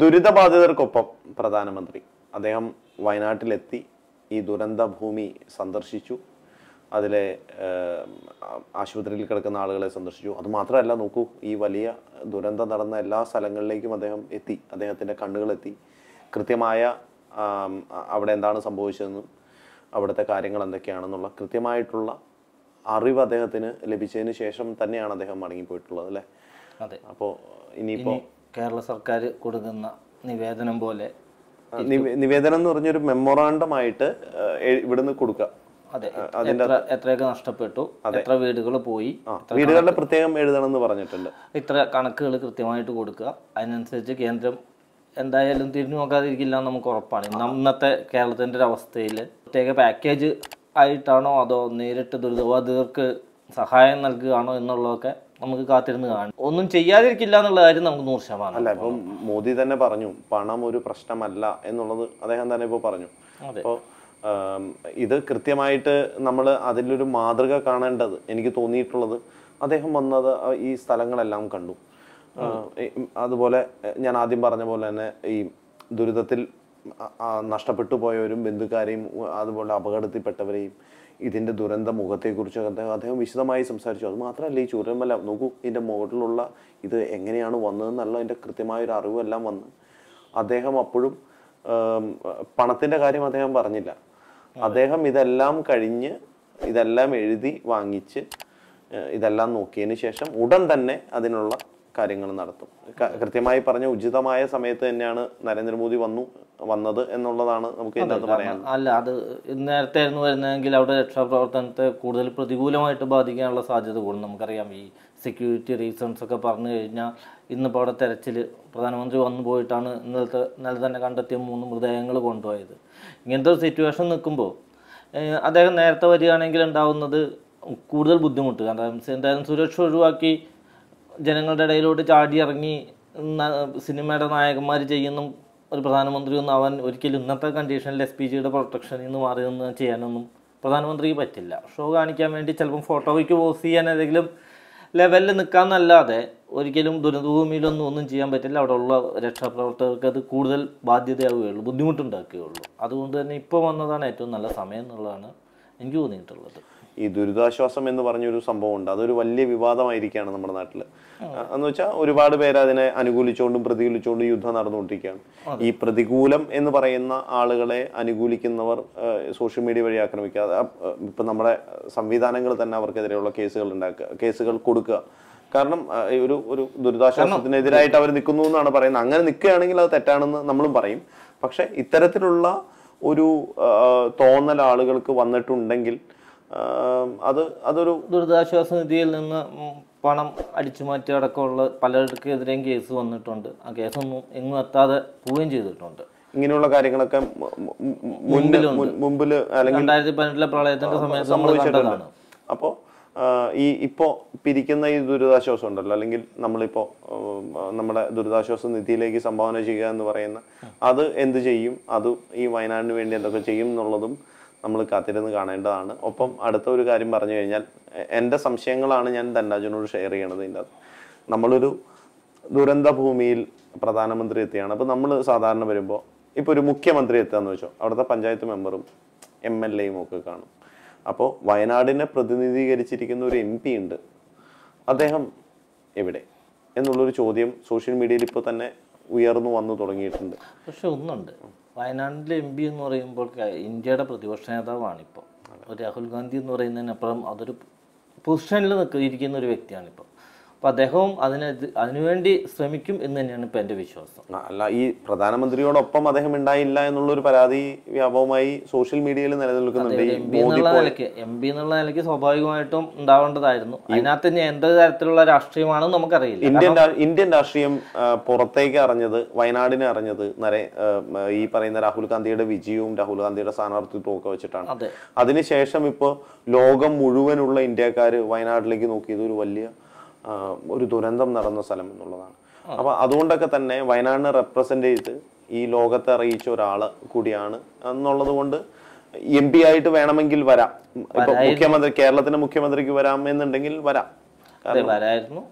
ദുരിതബാധിതർക്കൊപ്പം പ്രധാനമന്ത്രി അദ്ദേഹം വയനാട്ടിലെത്തി ഈ ദുരന്ത ഭൂമി സന്ദർശിച്ചു അതിലെ ആശുപത്രിയിൽ കിടക്കുന്ന ആളുകളെ സന്ദർശിച്ചു അതുമാത്രമല്ല നോക്കൂ ഈ വലിയ ദുരന്തം നടന്ന എല്ലാ സ്ഥലങ്ങളിലേക്കും അദ്ദേഹം എത്തി അദ്ദേഹത്തിൻ്റെ കണ്ണുകളെത്തി കൃത്യമായ അവിടെ എന്താണ് സംഭവിച്ചതെന്നും അവിടുത്തെ കാര്യങ്ങൾ എന്തൊക്കെയാണെന്നുള്ള കൃത്യമായിട്ടുള്ള അറിവ് അദ്ദേഹത്തിന് ലഭിച്ചതിന് ശേഷം തന്നെയാണ് അദ്ദേഹം മടങ്ങിപ്പോയിട്ടുള്ളത് അല്ലേ അപ്പോൾ ഇനിയിപ്പോൾ കേരള സർക്കാർ കൊടുക്കുന്ന നിവേദനം പോലെ നിവേദനം എന്ന് പറഞ്ഞൊരു മെമ്മോറാണ്ടം ആയിട്ട് ഇവിടുന്ന് കൊടുക്കുക അതെ എത്ര എത്രയൊക്കെ നഷ്ടപ്പെട്ടു എത്ര വീടുകൾ പോയി വീടുകളുടെ പ്രത്യേകം എഴുതണമെന്ന് പറഞ്ഞിട്ടുണ്ട് ഇത്ര കണക്കുകൾ കൃത്യമായിട്ട് കൊടുക്കുക അതിനനുസരിച്ച് കേന്ദ്രം എന്തായാലും തിരിഞ്ഞു നോക്കാതിരിക്കില്ല നമുക്ക് ഉറപ്പാണ് ഇന്നത്തെ കേരളത്തിന്റെ ഒരു അവസ്ഥയിൽ പ്രത്യേക പാക്കേജ് ആയിട്ടാണോ അതോ നേരിട്ട് ദുരിതബാധിതർക്ക് സഹായം നൽകുകയാണോ എന്നുള്ളതൊക്കെ നമുക്ക് കാത്തിരുന്ന് കാണും ഒന്നും ചെയ്യാതിരിക്കില്ല എന്നുള്ള കാര്യം നമുക്ക് നൂറ് ശതമാനം അല്ല ഇപ്പം മോദി തന്നെ പറഞ്ഞു പണം ഒരു പ്രശ്നമല്ല എന്നുള്ളത് അദ്ദേഹം തന്നെ ഇപ്പോൾ പറഞ്ഞു അപ്പോൾ ഇത് കൃത്യമായിട്ട് നമ്മൾ അതിലൊരു മാതൃക കാണേണ്ടത് എനിക്ക് തോന്നിയിട്ടുള്ളത് അദ്ദേഹം വന്നത് ഈ സ്ഥലങ്ങളെല്ലാം കണ്ടു അതുപോലെ ഞാൻ ആദ്യം പറഞ്ഞ പോലെ തന്നെ ഈ ദുരിതത്തിൽ നഷ്ടപ്പെട്ടു പോയവരും ബന്ധുക്കാരെയും അതുപോലെ അപകടത്തിൽപ്പെട്ടവരെയും ഇതിൻ്റെ ദുരന്ത മുഖത്തെക്കുറിച്ച് അദ്ദേഹം അദ്ദേഹം വിശദമായി സംസാരിച്ചു അത് മാത്രമല്ല ഈ ചൂരൽമല നോക്കൂ ഇതിൻ്റെ മുകളിലുള്ള ഇത് എങ്ങനെയാണ് വന്നതെന്നല്ല അതിൻ്റെ കൃത്യമായൊരു അറിവെല്ലാം വന്ന് അദ്ദേഹം അപ്പോഴും പണത്തിൻ്റെ കാര്യം അദ്ദേഹം പറഞ്ഞില്ല അദ്ദേഹം ഇതെല്ലാം കഴിഞ്ഞ് ഇതെല്ലാം എഴുതി വാങ്ങിച്ച് ഇതെല്ലാം നോക്കിയതിന് ശേഷം ഉടൻ തന്നെ അതിനുള്ള കാര്യങ്ങൾ നടത്തും കൃത്യമായി പറഞ്ഞ ഉചിതമായ സമയത്ത് തന്നെയാണ് നരേന്ദ്രമോദി വന്നു വന്നത് എന്നുള്ളതാണ് നമുക്ക് പറയാൻ അല്ല അത് നേരത്തെ ആയിരുന്നു വരുന്നതെങ്കിൽ അവിടെ രക്ഷാപ്രവർത്തനത്തെ കൂടുതൽ പ്രതികൂലമായിട്ട് ബാധിക്കാനുള്ള സാധ്യത കൂടും നമുക്കറിയാം ഈ സെക്യൂരിറ്റി റീസൺസ് ഒക്കെ പറഞ്ഞു കഴിഞ്ഞാൽ ഇന്നിപ്പോൾ അവിടെ തെരച്ചിൽ പ്രധാനമന്ത്രി വന്നു പോയിട്ടാണ് ഇന്നലത്തെ നില തന്നെ കണ്ടെത്തിയ മൂന്ന് മൃതദേഹങ്ങൾ കൊണ്ടുപോയത് ഇങ്ങനത്തെ ഒരു സിറ്റുവേഷൻ നിൽക്കുമ്പോൾ അദ്ദേഹം നേരത്തെ വരികയാണെങ്കിൽ ഉണ്ടാവുന്നത് കൂടുതൽ ബുദ്ധിമുട്ട് കാരണം എന്തായാലും സുരക്ഷ ഒഴിവാക്കി ജനങ്ങളുടെ ഇടയിലോട്ട് ചാടി ഇറങ്ങി സിനിമയുടെ നായകന്മാർ ചെയ്യുന്ന ഒരു പ്രധാനമന്ത്രിയൊന്നും അവൻ ഒരിക്കലും ഇന്നത്തെ കണ്ടീഷനിൽ എസ് പി ജിയുടെ പ്രൊട്ടക്ഷനിൽ നിന്ന് മാറി നിന്ന് ചെയ്യാനൊന്നും പ്രധാനമന്ത്രിക്ക് പറ്റില്ല ഷോ കാണിക്കാൻ വേണ്ടി ചിലപ്പം ഫോട്ടോയ്ക്ക് പോസ് ചെയ്യാൻ ഏതെങ്കിലും ലെവലിൽ നിൽക്കാമെന്നല്ലാതെ ഒരിക്കലും ദുരന്തഭൂമിയിലൊന്നും ഒന്നും ചെയ്യാൻ പറ്റില്ല അവിടെ ഉള്ള രക്ഷാപ്രവർത്തകർക്ക് അത് കൂടുതൽ ബാധ്യതയാവുകയുള്ളൂ ബുദ്ധിമുട്ടുണ്ടാക്കുകയുള്ളൂ അതുകൊണ്ട് തന്നെ ഇപ്പോൾ വന്നതാണ് ഏറ്റവും നല്ല സമയം എന്നുള്ളതാണ് എനിക്ക് തോന്നിയിട്ടുള്ളത് ഈ ദുരിതാശ്വാസം എന്ന് പറഞ്ഞൊരു ഉണ്ട് അതൊരു വലിയ വിവാദമായിരിക്കുകയാണ് നമ്മുടെ നാട്ടിൽ എന്ന് വെച്ചാൽ ഒരുപാട് പേര് അതിനെ അനുകൂലിച്ചുകൊണ്ടും പ്രതികൂലിച്ചുകൊണ്ടും യുദ്ധം നടന്നുകൊണ്ടിരിക്കുകയാണ് ഈ പ്രതികൂലം എന്ന് പറയുന്ന ആളുകളെ അനുകൂലിക്കുന്നവർ സോഷ്യൽ മീഡിയ വഴി ആക്രമിക്കാതെ ഇപ്പം നമ്മുടെ സംവിധാനങ്ങൾ തന്നെ അവർക്കെതിരെയുള്ള കേസുകൾ ഉണ്ടാക്കുക കേസുകൾ കൊടുക്കുക കാരണം ഒരു ഒരു ദുരിതാശ്വാസത്തിനെതിരായിട്ട് അവർ നിൽക്കുന്നു എന്നാണ് പറയുന്നത് അങ്ങനെ നിൽക്കുകയാണെങ്കിൽ അത് തെറ്റാണെന്ന് നമ്മളും പറയും പക്ഷെ ഇത്തരത്തിലുള്ള ഒരു തോന്നൽ ആളുകൾക്ക് വന്നിട്ടുണ്ടെങ്കിൽ അത് അതൊരു ദുരിതാശ്വാസ നിധിയിൽ നിന്ന് പണം അടിച്ചു മാറ്റി അടക്കമുള്ള പലർക്കെതിരെയും കേസ് വന്നിട്ടുണ്ട് ആ കേസൊന്നും എങ്ങും എത്താതെ പോവുകയും ചെയ്തിട്ടുണ്ട് ഇങ്ങനെയുള്ള കാര്യങ്ങളൊക്കെ മുമ്പിൽ അല്ലെങ്കിൽ രണ്ടായിരത്തി പതിനെട്ടിലെ പ്രളയത്തിന്റെ സമയത്ത് സംഭവിച്ചിട്ടുണ്ട് അപ്പോ ഈ ഇപ്പോ പിരിക്കുന്ന ഈ ദുരിതാശ്വാസം ഉണ്ടല്ലോ അല്ലെങ്കിൽ നമ്മളിപ്പോ നമ്മുടെ ദുരിതാശ്വാസ നിധിയിലേക്ക് സംഭാവന ചെയ്യുക എന്ന് പറയുന്ന അത് എന്ത് ചെയ്യും അത് ഈ വയനാടിന് വേണ്ടി എന്തൊക്കെ ചെയ്യും എന്നുള്ളതും നമ്മൾ കാത്തിരുന്ന് കാണേണ്ടതാണ് ഒപ്പം അടുത്ത ഒരു കാര്യം പറഞ്ഞു കഴിഞ്ഞാൽ എൻ്റെ സംശയങ്ങളാണ് ഞാൻ ധനരാജനോട് ഷെയർ ചെയ്യണത് ഇതിൻ്റെ അകത്ത് നമ്മളൊരു ദുരന്ത ഭൂമിയിൽ പ്രധാനമന്ത്രി എത്തിയാണ് അപ്പോൾ നമ്മൾ സാധാരണ വരുമ്പോൾ ഇപ്പോൾ ഒരു മുഖ്യമന്ത്രി എത്തുകയെന്ന് വെച്ചോ അവിടുത്തെ പഞ്ചായത്ത് മെമ്പറും എം എൽ എയും ഒക്കെ കാണും അപ്പോൾ വയനാടിനെ പ്രതിനിധീകരിച്ചിരിക്കുന്ന ഒരു എം പി ഉണ്ട് അദ്ദേഹം എവിടെ എന്നുള്ളൊരു ചോദ്യം സോഷ്യൽ മീഡിയയിൽ ഇപ്പോൾ തന്നെ ഉയർന്നു വന്നു തുടങ്ങിയിട്ടുണ്ട് പക്ഷെ ഒന്നുണ്ട് വയനാട്ടിലെ എം പി എന്ന് പറയുമ്പോൾ ഇന്ത്യയുടെ പ്രതിപക്ഷ നേതാവാണിപ്പോൾ രാഹുൽ ഗാന്ധി എന്ന് പറയുന്നതിനപ്പുറം അതൊരു പൊസിഷനിൽ നിൽക്കുന്ന ഒരു വ്യക്തിയാണിപ്പോൾ അപ്പോൾ അദ്ദേഹവും അതിന് അതിനുവേണ്ടി ശ്രമിക്കും എന്ന് തന്നെയാണ് ഇപ്പം എൻ്റെ വിശ്വാസം അല്ല ഈ പ്രധാനമന്ത്രിയോടൊപ്പം അദ്ദേഹം ഉണ്ടായില്ല എന്നുള്ളൊരു പരാതി വ്യാപകമായി സോഷ്യൽ മീഡിയയിൽ നിലനിൽക്കുന്നുണ്ട് എം പി എന്നുള്ള നിലയ്ക്ക് എം പി എന്നുള്ള നിലയ്ക്ക് സ്വാഭാവികമായിട്ടും ഉണ്ടാവേണ്ടതായിരുന്നു അതിനകത്ത് തന്നെ എന്ത് തരത്തിലുള്ള രാഷ്ട്രീയമാണ് നമുക്കറിയില്ല ഇന്ത്യൻ ഇന്ത്യൻ രാഷ്ട്രീയം പുറത്തേക്ക് അറിഞ്ഞത് വയനാടിനെ അറിഞ്ഞത് നരേ ഈ പറയുന്ന രാഹുൽ ഗാന്ധിയുടെ വിജയവും രാഹുൽ ഗാന്ധിയുടെ സ്ഥാനാർത്ഥിത്വവും ഒക്കെ വെച്ചിട്ടാണ് അതിനുശേഷം ഇപ്പോൾ ലോകം മുഴുവനുള്ള ഇന്ത്യക്കാർ വയനാട്ടിലേക്ക് നോക്കിയത് ഒരു വലിയ ഒരു ദുരന്തം നടന്ന സ്ഥലം എന്നുള്ളതാണ് അപ്പോൾ അതുകൊണ്ടൊക്കെ തന്നെ വയനാടിനെ റെപ്രസെന്റ് ചെയ്ത് ഈ ലോകത്തെ അറിയിച്ച ഒരാൾ കൂടിയാണ് എന്നുള്ളത് കൊണ്ട് എം പി ആയിട്ട് വേണമെങ്കിൽ വരാം ഇപ്പൊ മുഖ്യമന്ത്രി കേരളത്തിന്റെ മുഖ്യമന്ത്രിക്ക് വരാം എന്നുണ്ടെങ്കിൽ വരാം വരായിരുന്നു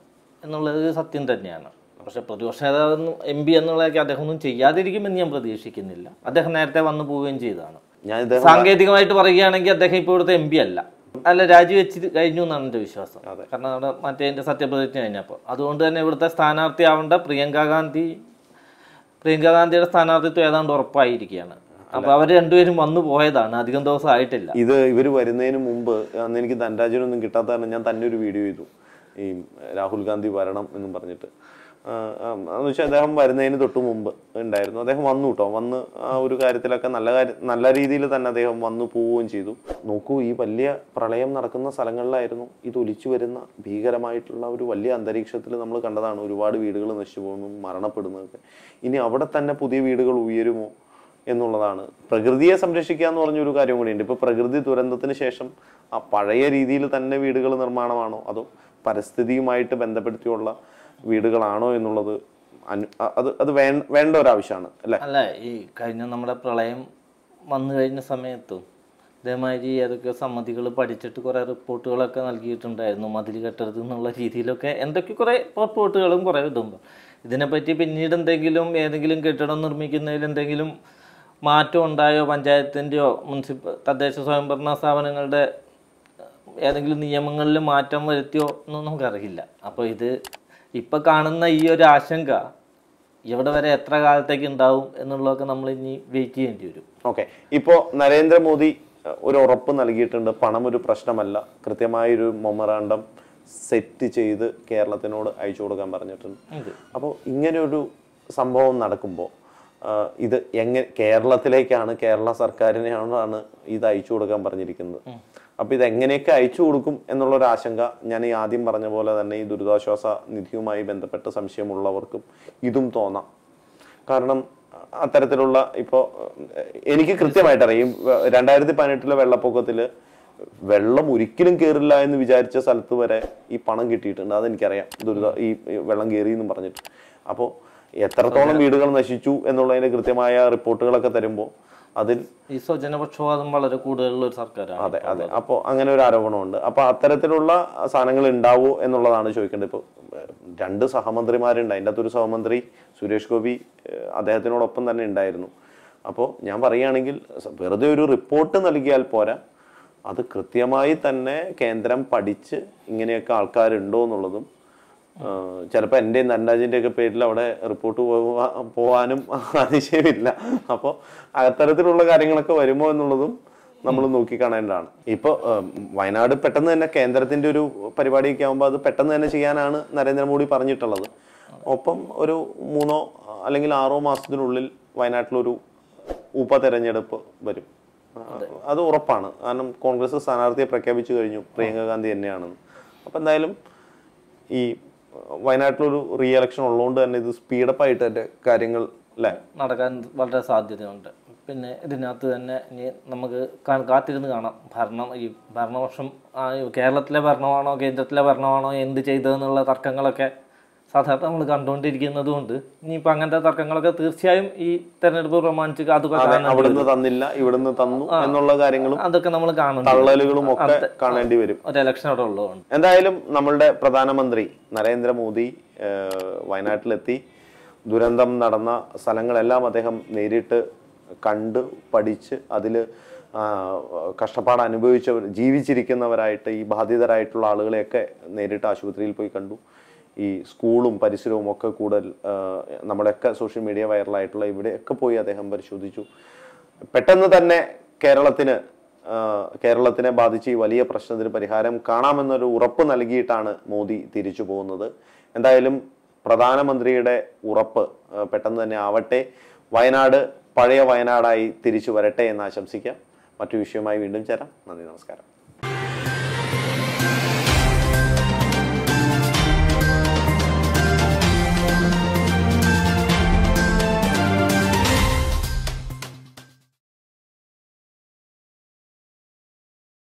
എന്നുള്ളത് സത്യം തന്നെയാണ് പക്ഷെ പ്രതിപക്ഷ നേതാവ് എം പി എന്നുള്ളതൊക്കെ അദ്ദേഹം ഒന്നും ചെയ്യാതിരിക്കുമെന്ന് ഞാൻ പ്രതീക്ഷിക്കുന്നില്ല അദ്ദേഹം നേരത്തെ വന്നു പോവുകയും ചെയ്തതാണ് സാങ്കേതികമായിട്ട് പറയുകയാണെങ്കിൽ അദ്ദേഹം ഇപ്പോഴത്തെ എം പി അല്ല അല്ല രാജിവെച്ച് കഴിഞ്ഞു എന്നാണ് എൻ്റെ വിശ്വാസം കാരണം അവിടെ മറ്റേ എൻ്റെ സത്യപ്രതിജ്ഞ കഴിഞ്ഞപ്പോൾ അതുകൊണ്ട് തന്നെ ഇവിടുത്തെ ആവേണ്ട പ്രിയങ്ക ഗാന്ധി പ്രിയങ്ക ഗാന്ധിയുടെ സ്ഥാനാർത്ഥിത്വം ഏതാണ്ട് ഉറപ്പായിരിക്കുകയാണ് അപ്പൊ അവർ രണ്ടുപേരും വന്നു പോയതാണ് അധികം ദിവസം ആയിട്ടില്ല ഇത് ഇവർ വരുന്നതിന് മുമ്പ് അന്ന് എനിക്ക് ധനരാജനൊന്നും കിട്ടാത്ത കാരണം ഞാൻ തന്നെ ഒരു വീഡിയോ ചെയ്തു ഈ രാഹുൽ ഗാന്ധി വരണം എന്നും പറഞ്ഞിട്ട് വെച്ചാൽ അദ്ദേഹം വരുന്നതിന് തൊട്ട് മുമ്പ് ഉണ്ടായിരുന്നു അദ്ദേഹം വന്നു കേട്ടോ വന്ന് ആ ഒരു കാര്യത്തിലൊക്കെ നല്ല കാര്യം നല്ല രീതിയിൽ തന്നെ അദ്ദേഹം വന്നു പോവുകയും ചെയ്തു നോക്കൂ ഈ വലിയ പ്രളയം നടക്കുന്ന സ്ഥലങ്ങളിലായിരുന്നു ഇത് ഒലിച്ചു വരുന്ന ഭീകരമായിട്ടുള്ള ഒരു വലിയ അന്തരീക്ഷത്തിൽ നമ്മൾ കണ്ടതാണ് ഒരുപാട് വീടുകൾ നശിച്ചു പോകുന്നു മരണപ്പെടുന്നതൊക്കെ ഇനി അവിടെ തന്നെ പുതിയ വീടുകൾ ഉയരുമോ എന്നുള്ളതാണ് പ്രകൃതിയെ സംരക്ഷിക്കുക എന്ന് പറഞ്ഞൊരു കാര്യം കൂടിയുണ്ട് ഇപ്പോൾ പ്രകൃതി ദുരന്തത്തിന് ശേഷം ആ പഴയ രീതിയിൽ തന്നെ വീടുകൾ നിർമ്മാണമാണോ അതോ പരിസ്ഥിതിയുമായിട്ട് ബന്ധപ്പെടുത്തിയുള്ള വീടുകളാണോ എന്നുള്ളത് അത് അത് വേണ്ട ഒരാവശ്യമാണ് അല്ലേ അല്ല ഈ കഴിഞ്ഞ നമ്മുടെ പ്രളയം വന്നു കഴിഞ്ഞ സമയത്തും ഇതേമാതിരി ഏതൊക്കെ സമ്മതികൾ പഠിച്ചിട്ട് കുറേ റിപ്പോർട്ടുകളൊക്കെ നൽകിയിട്ടുണ്ടായിരുന്നു മതിൽ കെട്ടരുത് എന്നുള്ള രീതിയിലൊക്കെ എന്തൊക്കെ കുറേ റിപ്പോർട്ടുകളും കുറേ ഇടുമ്പോൾ ഇതിനെപ്പറ്റി പിന്നീട് എന്തെങ്കിലും ഏതെങ്കിലും കെട്ടിടം നിർമ്മിക്കുന്നതിൽ എന്തെങ്കിലും മാറ്റം ഉണ്ടായോ പഞ്ചായത്തിൻ്റെയോ മുനിസിപ്പ തദ്ദേശ സ്വയംഭരണ സ്ഥാപനങ്ങളുടെ ഏതെങ്കിലും നിയമങ്ങളിൽ മാറ്റം വരുത്തിയോ എന്നൊന്നും നമുക്കറിയില്ല അപ്പോൾ ഇത് ഇപ്പൊ കാണുന്ന ഈ ഒരു ആശങ്ക എവിടെ വരെ എത്ര കാലത്തേക്ക് ഉണ്ടാവും എന്നുള്ളതൊക്കെ നമ്മൾ ഇനി വെയിറ്റ് ചെയ്യേണ്ടി വരും ഓക്കെ ഇപ്പോ നരേന്ദ്രമോദി ഒരു ഉറപ്പ് നൽകിയിട്ടുണ്ട് പണം ഒരു പ്രശ്നമല്ല കൃത്യമായൊരു മൊമറാണ്ടം സെറ്റ് ചെയ്ത് കേരളത്തിനോട് അയച്ചു കൊടുക്കാൻ പറഞ്ഞിട്ടുണ്ട് അപ്പോൾ ഇങ്ങനെയൊരു സംഭവം നടക്കുമ്പോൾ ഇത് എങ്ങനെ കേരളത്തിലേക്കാണ് കേരള സർക്കാരിനെയാണ് ഇത് അയച്ചു കൊടുക്കാൻ പറഞ്ഞിരിക്കുന്നത് അപ്പോൾ ഇതെങ്ങനെയൊക്കെ അയച്ചു കൊടുക്കും എന്നുള്ളൊരു ആശങ്ക ഞാൻ ഈ ആദ്യം പറഞ്ഞ പോലെ തന്നെ ഈ ദുരിതാശ്വാസ നിധിയുമായി ബന്ധപ്പെട്ട സംശയമുള്ളവർക്കും ഇതും തോന്നാം കാരണം അത്തരത്തിലുള്ള ഇപ്പോൾ എനിക്ക് കൃത്യമായിട്ട് അറിയാം രണ്ടായിരത്തി പതിനെട്ടിലെ വെള്ളപ്പൊക്കത്തിൽ വെള്ളം ഒരിക്കലും കയറില്ല എന്ന് വിചാരിച്ച സ്ഥലത്ത് വരെ ഈ പണം കിട്ടിയിട്ടുണ്ട് അതെനിക്കറിയാം ദുരിതാ ഈ വെള്ളം കയറി എന്നും പറഞ്ഞിട്ട് അപ്പോൾ എത്രത്തോളം വീടുകൾ നശിച്ചു എന്നുള്ളതിന്റെ കൃത്യമായ റിപ്പോർട്ടുകളൊക്കെ തരുമ്പോൾ അതിൽ ജനപക്ഷവാദം വളരെ കൂടുതലുള്ള ഒരു സർക്കാരാണ് അതെ അതെ അപ്പോൾ അങ്ങനെ ഒരു ആരോപണമുണ്ട് അപ്പോൾ അത്തരത്തിലുള്ള സാധനങ്ങൾ ഉണ്ടാവൂ എന്നുള്ളതാണ് ചോദിക്കേണ്ടത് ഇപ്പോൾ രണ്ട് സഹമന്ത്രിമാരുണ്ട് അതിൻ്റെ അകത്തൊരു സഹമന്ത്രി സുരേഷ് ഗോപി അദ്ദേഹത്തിനോടൊപ്പം തന്നെ ഉണ്ടായിരുന്നു അപ്പോൾ ഞാൻ പറയുകയാണെങ്കിൽ വെറുതെ ഒരു റിപ്പോർട്ട് നൽകിയാൽ പോരാ അത് കൃത്യമായി തന്നെ കേന്ദ്രം പഠിച്ച് ഇങ്ങനെയൊക്കെ ആൾക്കാരുണ്ടോ എന്നുള്ളതും ചിലപ്പോൾ എൻ്റെ നന്നാജിൻ്റെ ഒക്കെ പേരിൽ അവിടെ റിപ്പോർട്ട് പോവാനും അതിശയമില്ല അപ്പോൾ അത്തരത്തിലുള്ള കാര്യങ്ങളൊക്കെ വരുമോ എന്നുള്ളതും നമ്മൾ നോക്കിക്കാണേണ്ടതാണ് ഇപ്പോൾ വയനാട് പെട്ടെന്ന് തന്നെ കേന്ദ്രത്തിൻ്റെ ഒരു പരിപാടിയൊക്കെ ആകുമ്പോൾ അത് പെട്ടെന്ന് തന്നെ ചെയ്യാനാണ് നരേന്ദ്രമോദി പറഞ്ഞിട്ടുള്ളത് ഒപ്പം ഒരു മൂന്നോ അല്ലെങ്കിൽ ആറോ മാസത്തിനുള്ളിൽ വയനാട്ടിലൊരു ഉപ തെരഞ്ഞെടുപ്പ് വരും അത് ഉറപ്പാണ് കാരണം കോൺഗ്രസ് സ്ഥാനാർത്ഥിയെ പ്രഖ്യാപിച്ചു കഴിഞ്ഞു പ്രിയങ്ക ഗാന്ധി തന്നെയാണെന്ന് അപ്പം എന്തായാലും ഈ വയനാട്ടിലൊരു റീ എലക്ഷൻ ഉള്ളതുകൊണ്ട് തന്നെ ഇത് സ്പീഡപ്പ് ആയിട്ട് തന്നെ കാര്യങ്ങൾ അല്ലേ നടക്കാൻ വളരെ സാധ്യതയുണ്ട് പിന്നെ ഇതിനകത്ത് തന്നെ ഇനി നമുക്ക് കാത്തിരുന്ന് കാണാം ഭരണം ഈ ഭരണപക്ഷം കേരളത്തിലെ ഭരണമാണോ കേന്ദ്രത്തിലെ ഭരണമാണോ എന്ത് ചെയ്തതെന്നുള്ള തർക്കങ്ങളൊക്കെ സാധാരണ നമ്മൾ കണ്ടുകൊണ്ടിരിക്കുന്നത് കൊണ്ട് ഇനിയിപ്പോ അങ്ങനത്തെ തർക്കങ്ങളൊക്കെ തീർച്ചയായും ഈ തെരഞ്ഞെടുപ്പ് പ്രമാണിച്ച് അതൊക്കെ അതൊക്കെ നമ്മൾ കാണേണ്ടി വരും ഒരു ഇലക്ഷനോടെ ഉള്ളതുകൊണ്ട് എന്തായാലും നമ്മളുടെ പ്രധാനമന്ത്രി നരേന്ദ്രമോദി വയനാട്ടിലെത്തി ദുരന്തം നടന്ന സ്ഥലങ്ങളെല്ലാം അദ്ദേഹം നേരിട്ട് കണ്ട് പഠിച്ച് അതിൽ കഷ്ടപ്പാട് അനുഭവിച്ചവർ ജീവിച്ചിരിക്കുന്നവരായിട്ട് ഈ ബാധിതരായിട്ടുള്ള ആളുകളെയൊക്കെ നേരിട്ട് ആശുപത്രിയിൽ പോയി കണ്ടു ഈ സ്കൂളും പരിസരവും ഒക്കെ കൂടുതൽ നമ്മുടെയൊക്കെ സോഷ്യൽ മീഡിയ വൈറലായിട്ടുള്ള ഇവിടെയൊക്കെ പോയി അദ്ദേഹം പരിശോധിച്ചു പെട്ടെന്ന് തന്നെ കേരളത്തിന് കേരളത്തിനെ ബാധിച്ച് ഈ വലിയ പ്രശ്നത്തിന് പരിഹാരം കാണാമെന്നൊരു ഉറപ്പ് നൽകിയിട്ടാണ് മോദി തിരിച്ചു പോകുന്നത് എന്തായാലും പ്രധാനമന്ത്രിയുടെ ഉറപ്പ് പെട്ടെന്ന് തന്നെ ആവട്ടെ വയനാട് പഴയ വയനാടായി തിരിച്ചു വരട്ടെ എന്ന് ആശംസിക്കാം മറ്റു വിഷയവുമായി വീണ്ടും ചേരാം നന്ദി നമസ്കാരം